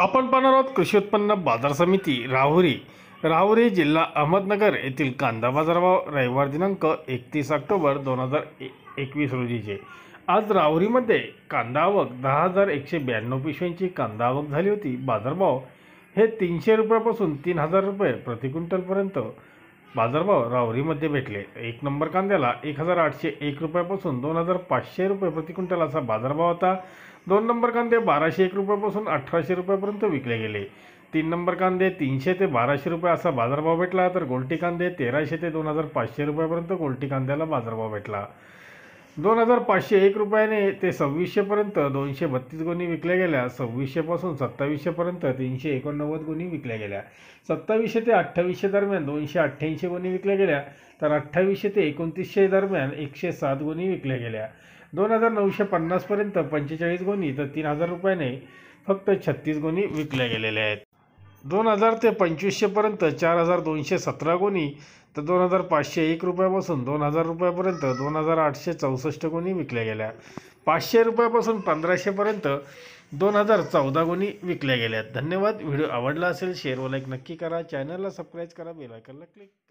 आपण पाहणार आहोत कृषी उत्पन्न बाजार समिती राहुरी राहुरी जिल्हा अहमदनगर येथील कांदा बाजारभाव रविवार दिनांक एकतीस ऑक्टोबर दोन हजार एकवीस रोजीचे आज राहुरीमध्ये कांदा आवक दहा हजार एकशे ब्याण्णव पिशव्यांची कांदा आवक झाली होती बाजारभाव हे तीनशे रुपयापासून तीन हजार रुपये प्रति क्विंटलपर्यंत बाजारभाव रावरीमध्ये भेटले एक नंबर कांद्याला एक हजार आठशे एक रुपयापासून दोन हजार पाचशे रुपये प्रति क्विंटल असा बाजारभाव होता दोन नंबर कांदे बाराशे एक रुपयापासून अठराशे रुपयापर्यंत विकले गेले तीन नंबर कांदे तीनशे ते बाराशे रुपये असा बाजारभाव भेटला तर गोलटी कांदे तेराशे ते दोन हजार पाचशे रुपयापर्यंत गोलटी कांद्याला बाजारभाव भेटला दोन हजार पाचशे एक रुपयाने ते सव्वीसशेपर्यंत दोनशे बत्तीस गुणी विकल्या गेल्या सव्वीसशेपासून सत्तावीसशेपर्यंत तीनशे एकोणनव्वद गुणी विकल्या गेल्या सत्तावीसशे ते अठ्ठावीसशे दरम्यान दोनशे अठ्ठ्याऐंशी गुणी विकल्या गेल्या तर अठ्ठावीसशे ते एकोणतीसशे दरम्यान एकशे सात गुणी विकल्या गेल्या दोन हजार नऊशे पन्नासपर्यंत पंचेचाळीस गुणी तर तीन हजार रुपयाने फक्त छत्तीस गुणी विकल्या गेलेल्या आहेत दोन हजार ते पंचवीसशेपर्यंत चार हजार दोनशे सतरा गुणी तर दोन हजार पाचशे एक रुपयापासून दोन हजार रुपयापर्यंत दोन हजार आठशे चौसष्ट गुणी विकल्या गेल्या पाचशे रुपयापासून पंधराशेपर्यंत दोन हजार चौदा गुणी विकल्या गेल्या धन्यवाद व्हिडिओ आवडला असेल शेअर व लाईक नक्की करा चॅनलला सबस्क्राईब करा बेलायकनला क्लिक